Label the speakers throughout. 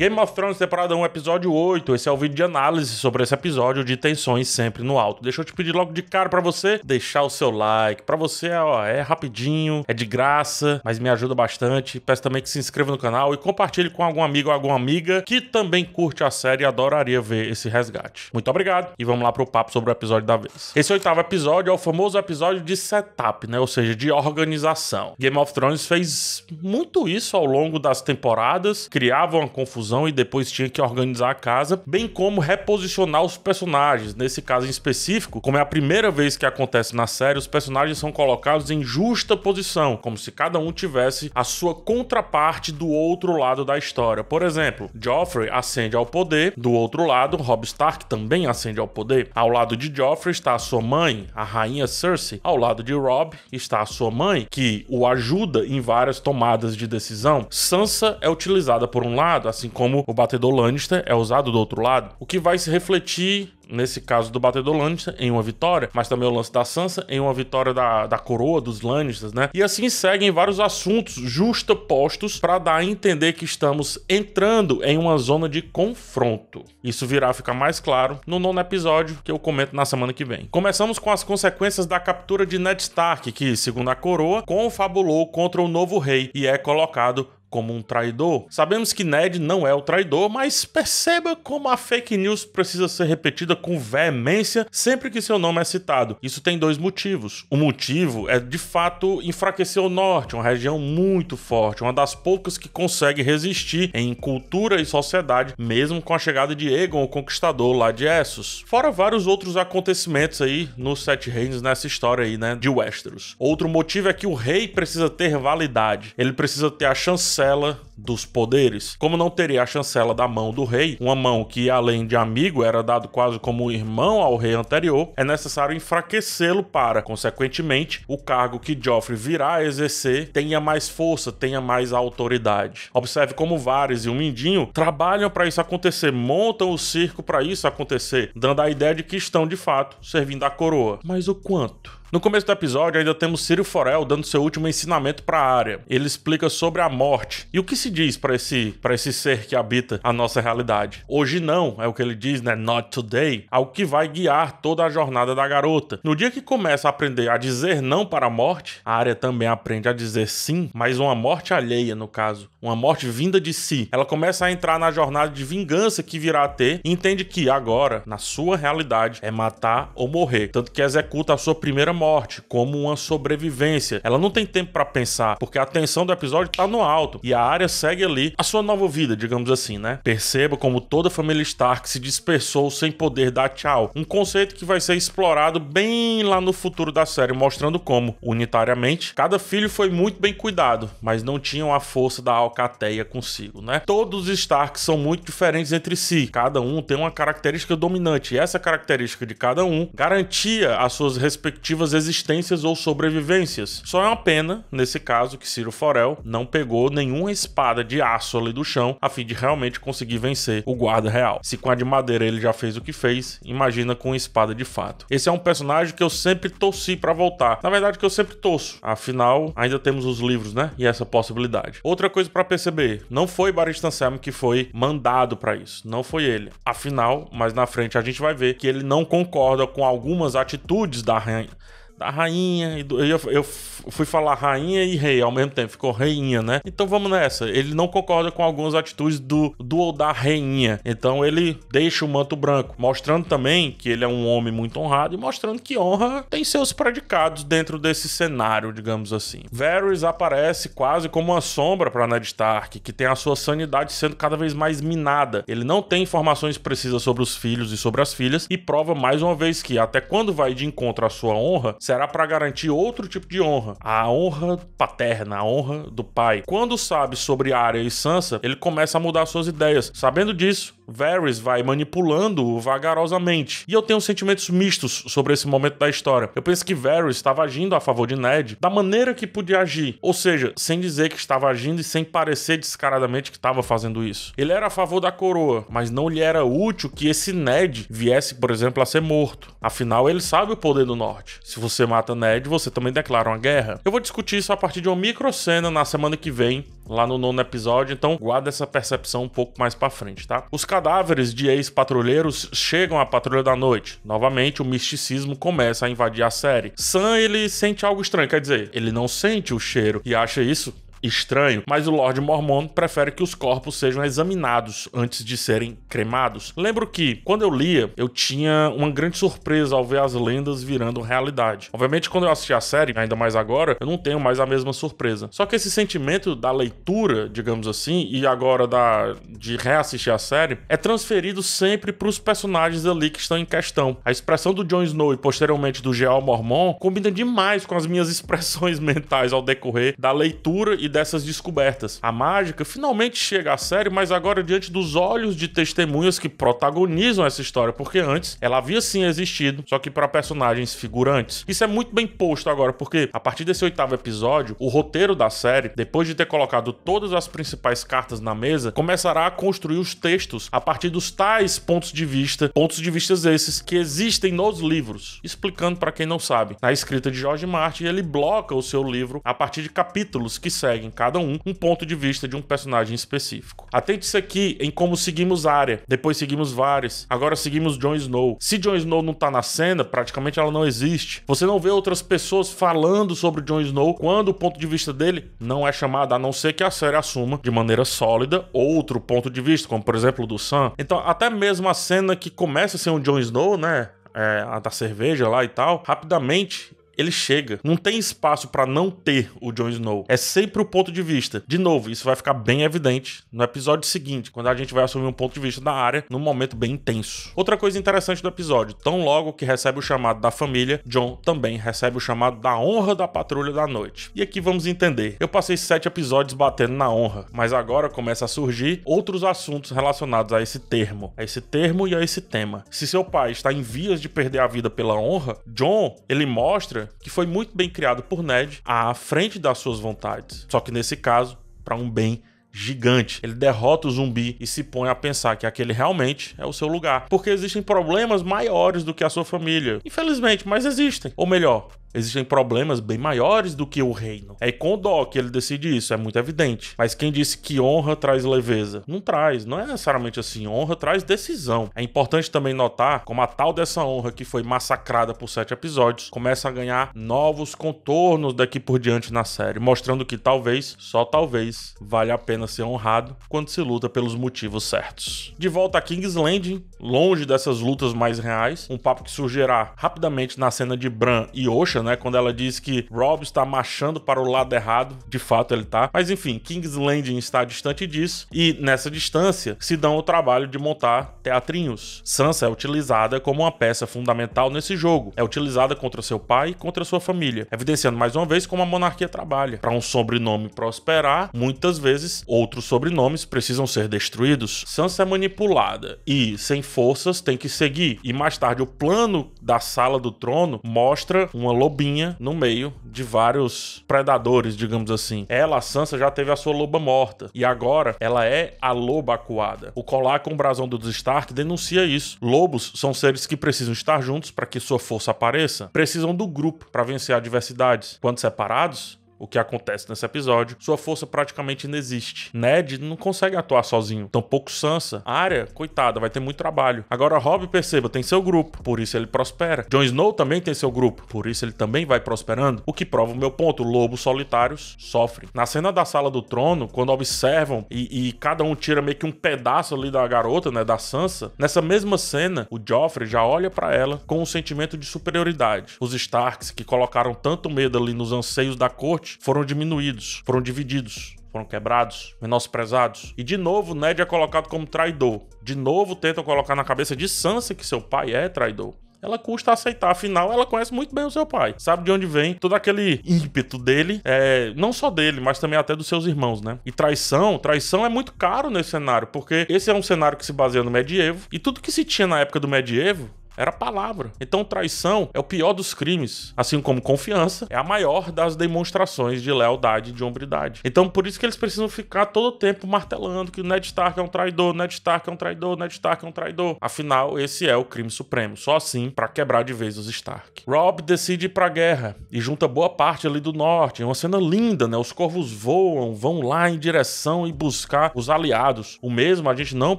Speaker 1: Game of Thrones, temporada 1, episódio 8. Esse é o vídeo de análise sobre esse episódio de tensões sempre no alto. Deixa eu te pedir logo de cara para você deixar o seu like. Para você, ó, é rapidinho, é de graça, mas me ajuda bastante. Peço também que se inscreva no canal e compartilhe com algum amigo ou alguma amiga que também curte a série e adoraria ver esse resgate. Muito obrigado e vamos lá pro papo sobre o episódio da vez. Esse oitavo episódio é o famoso episódio de setup, né? Ou seja, de organização. Game of Thrones fez muito isso ao longo das temporadas, criava uma confusão confusão e depois tinha que organizar a casa, bem como reposicionar os personagens. Nesse caso em específico, como é a primeira vez que acontece na série, os personagens são colocados em justa posição, como se cada um tivesse a sua contraparte do outro lado da história. Por exemplo, Joffrey ascende ao poder, do outro lado, Robb Stark também ascende ao poder. Ao lado de Joffrey está a sua mãe, a rainha Cersei. Ao lado de Robb está a sua mãe, que o ajuda em várias tomadas de decisão. Sansa é utilizada por um lado, assim como como o batedor Lannister é usado do outro lado, o que vai se refletir nesse caso do batedor Lannister, em uma vitória, mas também o lance da Sansa em uma vitória da, da coroa dos Lannisters, né? E assim seguem vários assuntos justapostos para dar a entender que estamos entrando em uma zona de confronto. Isso virá a ficar mais claro no nono episódio que eu comento na semana que vem. Começamos com as consequências da captura de Ned Stark, que, segundo a coroa, confabulou contra o novo rei e é colocado como um traidor. Sabemos que Ned não é o traidor, mas perceba como a fake news precisa ser repetida com veemência sempre que seu nome é citado. Isso tem dois motivos. O motivo é de fato enfraquecer o norte, uma região muito forte, uma das poucas que consegue resistir em cultura e sociedade, mesmo com a chegada de Egon, o conquistador lá de Essos. Fora vários outros acontecimentos aí nos Sete Reinos nessa história aí, né, de Westeros. Outro motivo é que o rei precisa ter validade. Ele precisa ter a chance chancela dos poderes. Como não teria a chancela da mão do rei, uma mão que além de amigo era dado quase como irmão ao rei anterior, é necessário enfraquecê-lo para, consequentemente, o cargo que Joffrey virá a exercer tenha mais força, tenha mais autoridade. Observe como Varys e o Mindinho trabalham para isso acontecer, montam o circo para isso acontecer, dando a ideia de que estão de fato servindo a coroa. Mas o quanto? No começo do episódio, ainda temos Ciro Forel dando seu último ensinamento para a área. Ele explica sobre a morte e o que se diz para esse, esse ser que habita a nossa realidade. Hoje não, é o que ele diz, né? Not today, ao que vai guiar toda a jornada da garota. No dia que começa a aprender a dizer não para a morte, a área também aprende a dizer sim, mas uma morte alheia, no caso uma morte vinda de si. Ela começa a entrar na jornada de vingança que virá a ter e entende que agora, na sua realidade, é matar ou morrer. Tanto que executa a sua primeira morte como uma sobrevivência. Ela não tem tempo para pensar, porque a tensão do episódio tá no alto e a área segue ali a sua nova vida, digamos assim, né? Perceba como toda a família Stark se dispersou sem poder dar tchau. Um conceito que vai ser explorado bem lá no futuro da série, mostrando como, unitariamente, cada filho foi muito bem cuidado, mas não tinham a força da alcateia consigo, né? Todos os Starks são muito diferentes entre si, cada um tem uma característica dominante, e essa característica de cada um garantia as suas respectivas existências ou sobrevivências. Só é uma pena, nesse caso, que Ciro Forel não pegou nenhuma espada de aço ali do chão a fim de realmente conseguir vencer o guarda real. Se com a de madeira ele já fez o que fez, imagina com espada de fato. Esse é um personagem que eu sempre torci para voltar. Na verdade, que eu sempre torço. Afinal, ainda temos os livros, né? E essa possibilidade. Outra coisa pra para perceber, não foi Barista Anselmo que foi mandado para isso, não foi ele. Afinal, mais na frente a gente vai ver que ele não concorda com algumas atitudes da rainha da rainha. E do, eu, eu, fui falar rainha e rei ao mesmo tempo, ficou rainha, né? Então vamos nessa. Ele não concorda com algumas atitudes do, do ou da rainha. Então ele deixa o manto branco, mostrando também que ele é um homem muito honrado e mostrando que honra tem seus predicados dentro desse cenário, digamos assim. Varys aparece quase como uma sombra para Ned Stark, que tem a sua sanidade sendo cada vez mais minada. Ele não tem informações precisas sobre os filhos e sobre as filhas e prova mais uma vez que até quando vai de encontro à sua honra, será para garantir outro tipo de honra, a honra paterna, a honra do pai. Quando sabe sobre Arya e Sansa, ele começa a mudar suas ideias. Sabendo disso, Varys vai manipulando-o vagarosamente. E eu tenho sentimentos mistos sobre esse momento da história. Eu penso que Varys estava agindo a favor de Ned da maneira que podia agir, ou seja, sem dizer que estava agindo e sem parecer descaradamente que estava fazendo isso. Ele era a favor da coroa, mas não lhe era útil que esse Ned viesse, por exemplo, a ser morto. Afinal, ele sabe o poder do norte. Se você mata Ned, você também declara uma guerra. Eu vou discutir isso a partir de uma microcena na semana que vem lá no nono episódio, então guarda essa percepção um pouco mais para frente, tá? Os cadáveres de ex-patrulheiros chegam à patrulha da noite. Novamente, o misticismo começa a invadir a série. Sam, ele sente algo estranho, quer dizer, ele não sente o cheiro e acha isso estranho, mas o Lord Mormon prefere que os corpos sejam examinados antes de serem cremados. Lembro que, quando eu lia, eu tinha uma grande surpresa ao ver as lendas virando realidade. Obviamente, quando eu assisti a série, ainda mais agora, eu não tenho mais a mesma surpresa. Só que esse sentimento da leitura, digamos assim, e agora da de reassistir a série, é transferido sempre para os personagens ali que estão em questão. A expressão do Jon Snow e posteriormente do Geo Mormon combina demais com as minhas expressões mentais ao decorrer da leitura e dessas descobertas. A mágica finalmente chega à série, mas agora diante dos olhos de testemunhas que protagonizam essa história, porque antes ela havia sim existido, só que para personagens figurantes. Isso é muito bem posto agora, porque a partir desse oitavo episódio, o roteiro da série, depois de ter colocado todas as principais cartas na mesa, começará a construir os textos a partir dos tais pontos de vista, pontos de vistas esses que existem nos livros. Explicando para quem não sabe, na escrita de George Martin, ele bloca o seu livro a partir de capítulos que seguem em cada um um ponto de vista de um personagem específico. Atente-se aqui em como seguimos área, depois seguimos várias. agora seguimos Jon Snow. Se Jon Snow não tá na cena, praticamente ela não existe. Você não vê outras pessoas falando sobre Jon Snow quando o ponto de vista dele não é chamado, a não ser que a série assuma de maneira sólida outro ponto de vista, como por exemplo o do Sam. Então, até mesmo a cena que começa a ser um Jon Snow, né? É, a da cerveja lá e tal, rapidamente ele chega. Não tem espaço para não ter o Jon Snow. É sempre o ponto de vista. De novo, isso vai ficar bem evidente no episódio seguinte, quando a gente vai assumir um ponto de vista da área num momento bem intenso. Outra coisa interessante do episódio: tão logo que recebe o chamado da família, John também recebe o chamado da honra da patrulha da noite. E aqui vamos entender. Eu passei sete episódios batendo na honra, mas agora começa a surgir outros assuntos relacionados a esse termo, a esse termo e a esse tema. Se seu pai está em vias de perder a vida pela honra, John ele mostra que foi muito bem criado por Ned à frente das suas vontades. Só que nesse caso, para um bem gigante. Ele derrota o zumbi e se põe a pensar que aquele realmente é o seu lugar, porque existem problemas maiores do que a sua família. Infelizmente, mas existem. Ou melhor, Existem problemas bem maiores do que o reino. É com o Dó que ele decide isso, é muito evidente. Mas quem disse que honra traz leveza? Não traz, não é necessariamente assim. Honra traz decisão. É importante também notar como a tal dessa honra que foi massacrada por sete episódios começa a ganhar novos contornos daqui por diante na série, mostrando que talvez, só talvez, vale a pena ser honrado quando se luta pelos motivos certos. De volta a King's Landing, longe dessas lutas mais reais, um papo que surgirá rapidamente na cena de Bran e Osha deixa, né? Quando ela diz que Rob está marchando para o lado errado, de fato ele tá. Mas enfim, King's Landing está distante disso e nessa distância se dão o trabalho de montar teatrinhos. Sansa é utilizada como uma peça fundamental nesse jogo. É utilizada contra seu pai e contra sua família, evidenciando mais uma vez como a monarquia trabalha. Para um sobrenome prosperar, muitas vezes outros sobrenomes precisam ser destruídos. Sansa é manipulada e sem forças tem que seguir. E mais tarde o plano da sala do trono mostra uma lobinha no meio de vários predadores, digamos assim. Ela, a Sansa, já teve a sua loba morta. E agora ela é a loba acuada. O colar com o brasão dos Stark denuncia isso. Lobos são seres que precisam estar juntos para que sua força apareça. Precisam do grupo para vencer adversidades. Quando separados, o que acontece nesse episódio, sua força praticamente não existe. Ned não consegue atuar sozinho, tampouco Sansa. A área, coitada, vai ter muito trabalho. Agora Robb, perceba, tem seu grupo, por isso ele prospera. Jon Snow também tem seu grupo, por isso ele também vai prosperando, o que prova o meu ponto, lobos solitários sofrem. Na cena da sala do trono, quando observam e, e cada um tira meio que um pedaço ali da garota, né, da Sansa, nessa mesma cena, o Joffrey já olha para ela com um sentimento de superioridade. Os Starks, que colocaram tanto medo ali nos anseios da corte, frente foram diminuídos, foram divididos foram quebrados, menosprezados. E de novo, Ned é colocado como traidor. De novo, tentam colocar na cabeça de Sansa que seu pai é traidor. Ela custa aceitar, afinal, ela conhece muito bem o seu pai. Sabe de onde vem todo aquele ímpeto dele, é, não só dele, mas também até dos seus irmãos, né? E traição, traição é muito caro nesse cenário, porque esse é um cenário que se baseia no medievo, e tudo que se tinha na época do medievo era palavra. Então, traição é o pior dos crimes, assim como confiança é a maior das demonstrações de lealdade e de hombridade. Então, por isso que eles precisam ficar todo o tempo martelando que o Ned Stark é um traidor, Ned Stark é um traidor, Ned Stark é um traidor. Afinal, esse é o crime supremo, só assim para quebrar de vez os Stark. Rob decide ir pra guerra e junta boa parte ali do norte. É uma cena linda, né? Os corvos voam, vão lá em direção e buscar os aliados. O mesmo a gente não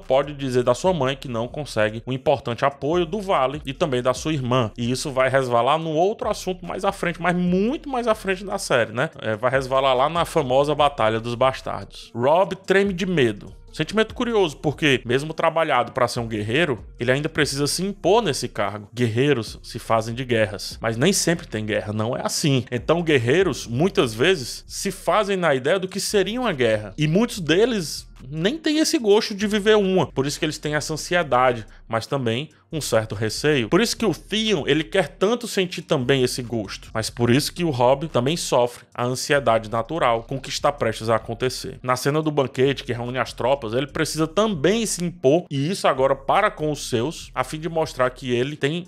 Speaker 1: pode dizer da sua mãe que não consegue o um importante apoio do Vale Sally e também da sua irmã. E isso vai resvalar no outro assunto mais à frente, mas muito mais à frente da série, né? É, vai resvalar lá na famosa Batalha dos Bastardos. Rob treme de medo. Sentimento curioso, porque, mesmo trabalhado para ser um guerreiro, ele ainda precisa se impor nesse cargo. Guerreiros se fazem de guerras, mas nem sempre tem guerra, não é assim. Então, guerreiros muitas vezes se fazem na ideia do que seria uma guerra, e muitos deles nem tem esse gosto de viver uma. Por isso que eles têm essa ansiedade, mas também um certo receio. Por isso que o Theon, ele quer tanto sentir também esse gosto. Mas por isso que o Rob também sofre a ansiedade natural com o que está prestes a acontecer. Na cena do banquete que reúne as tropas, ele precisa também se impor, e isso agora para com os seus, a fim de mostrar que ele tem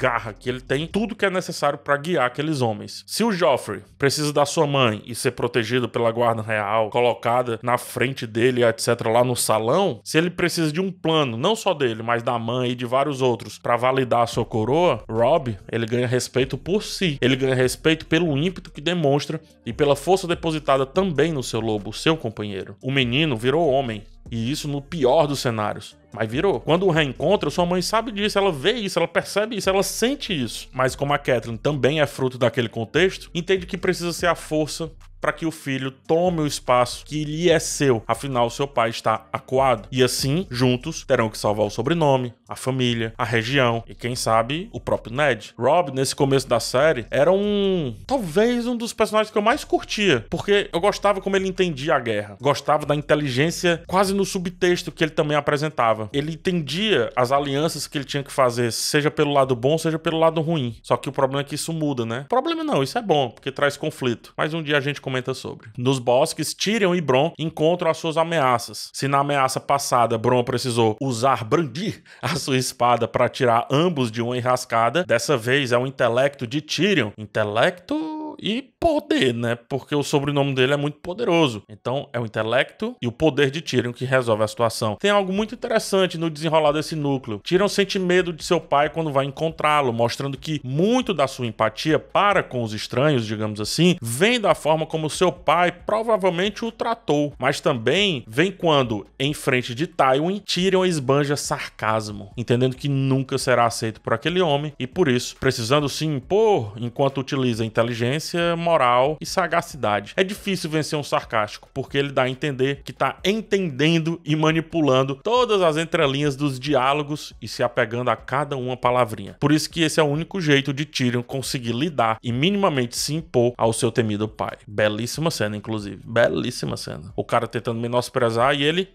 Speaker 1: garra que ele tem, tudo que é necessário para guiar aqueles homens. Se o Joffrey precisa da sua mãe e ser protegido pela guarda real, colocada na frente dele, etc, lá no salão, se ele precisa de um plano, não só dele, mas da mãe e de vários outros, para validar a sua coroa, Rob, ele ganha respeito por si. Ele ganha respeito pelo ímpeto que demonstra e pela força depositada também no seu lobo, seu companheiro. O menino virou homem, e isso no pior dos cenários. Mas virou. Quando o reencontra, sua mãe sabe disso, ela vê isso, ela percebe isso, ela sente isso. Mas como a Catherine também é fruto daquele contexto, entende que precisa ser a força para que o filho tome o espaço que lhe é seu, afinal seu pai está acuado. E assim, juntos, terão que salvar o sobrenome, a família, a região e quem sabe o próprio Ned. Rob, nesse começo da série, era um. talvez um dos personagens que eu mais curtia, porque eu gostava como ele entendia a guerra, gostava da inteligência quase no subtexto que ele também apresentava. Ele entendia as alianças que ele tinha que fazer, seja pelo lado bom, seja pelo lado ruim. Só que o problema é que isso muda, né? Problema não, isso é bom, porque traz conflito. Mas um dia a gente comenta sobre. Nos bosques, Tyrion e Bron encontram as suas ameaças. Se na ameaça passada Bron precisou usar brandir a sua espada para tirar ambos de uma enrascada, dessa vez é o intelecto de Tyrion. Intelecto e poder, né? Porque o sobrenome dele é muito poderoso. Então, é o intelecto e o poder de Tyrion que resolve a situação. Tem algo muito interessante no desenrolar desse núcleo. Tyrion sente medo de seu pai quando vai encontrá-lo, mostrando que muito da sua empatia para com os estranhos, digamos assim, vem da forma como seu pai provavelmente o tratou, mas também vem quando, em frente de Tywin, Tyrion esbanja sarcasmo, entendendo que nunca será aceito por aquele homem e por isso, precisando se impor enquanto utiliza a inteligência inteligência moral e sagacidade. É difícil vencer um sarcástico, porque ele dá a entender que tá entendendo e manipulando todas as entrelinhas dos diálogos e se apegando a cada uma palavrinha. Por isso que esse é o único jeito de Tyrion conseguir lidar e minimamente se impor ao seu temido pai. Belíssima cena, inclusive. Belíssima cena. O cara tentando menosprezar e ele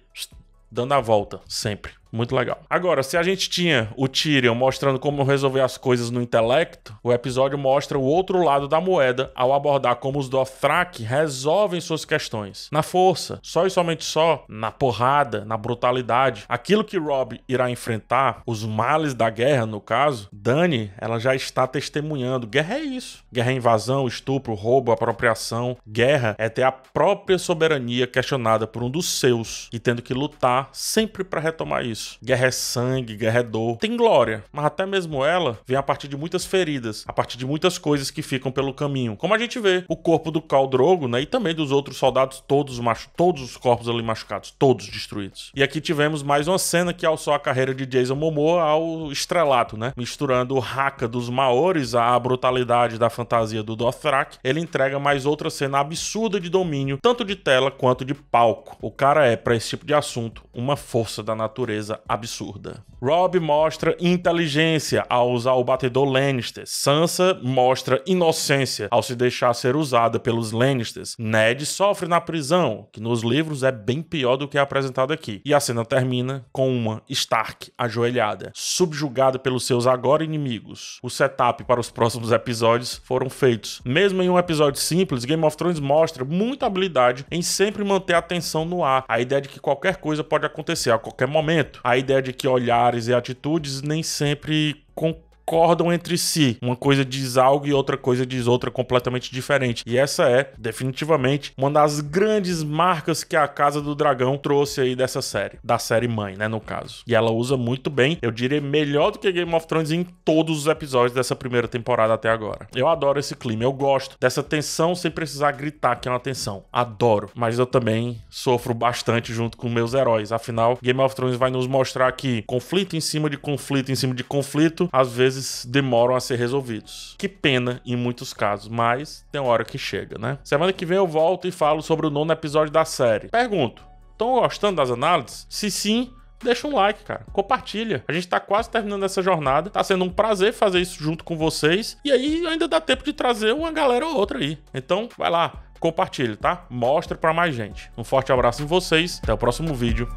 Speaker 1: dando a volta, sempre. Muito legal. Agora, se a gente tinha o Tyrion mostrando como resolver as coisas no intelecto, o episódio mostra o outro lado da moeda ao abordar como os Dothraki resolvem suas questões. Na força, só e somente só, na porrada, na brutalidade. Aquilo que Rob irá enfrentar, os males da guerra, no caso, Dani, ela já está testemunhando. Guerra é isso. Guerra é invasão, estupro, roubo, apropriação. Guerra é ter a própria soberania questionada por um dos seus e tendo que lutar sempre para retomar isso isso. Guerra é sangue, guerra é dor. Tem glória, mas até mesmo ela vem a partir de muitas feridas, a partir de muitas coisas que ficam pelo caminho. Como a gente vê, o corpo do Khal Drogo, né, e também dos outros soldados, todos, machu todos os corpos ali machucados, todos destruídos. E aqui tivemos mais uma cena que alçou a carreira de Jason Momoa ao estrelato, né? Misturando o raca dos Maores à brutalidade da fantasia do Dothrak, ele entrega mais outra cena absurda de domínio, tanto de tela quanto de palco. O cara é, para esse tipo de assunto, uma força da natureza coisa absurda. Rob mostra inteligência ao usar o batedor Lannister. Sansa mostra inocência ao se deixar ser usada pelos Lannisters. Ned sofre na prisão, que nos livros é bem pior do que é apresentado aqui. E a cena termina com uma Stark ajoelhada, subjugada pelos seus agora inimigos. O setup para os próximos episódios foram feitos. Mesmo em um episódio simples, Game of Thrones mostra muita habilidade em sempre manter a atenção no ar, a ideia de que qualquer coisa pode acontecer a qualquer momento. A ideia de que olhares e atitudes nem sempre concordam concordam entre si. Uma coisa diz algo e outra coisa diz outra completamente diferente. E essa é, definitivamente, uma das grandes marcas que a Casa do Dragão trouxe aí dessa série. Da série mãe, né, no caso. E ela usa muito bem, eu diria melhor do que Game of Thrones em todos os episódios dessa primeira temporada até agora. Eu adoro esse clima, eu gosto dessa tensão sem precisar gritar que é uma tensão. Adoro. Mas eu também sofro bastante junto com meus heróis. Afinal, Game of Thrones vai nos mostrar que conflito em cima de conflito em cima de conflito, às vezes vezes demoram a ser resolvidos. Que pena em muitos casos, mas tem hora que chega, né? Semana que vem eu volto e falo sobre o nono episódio da série. Pergunto: estão gostando das análises? Se sim, deixa um like, cara. Compartilha. A gente tá quase terminando essa jornada. Tá sendo um prazer fazer isso junto com vocês. E aí ainda dá tempo de trazer uma galera ou outra aí. Então, vai lá, compartilha, tá? Mostra para mais gente. Um forte abraço em vocês. Até o próximo vídeo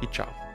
Speaker 1: e tchau.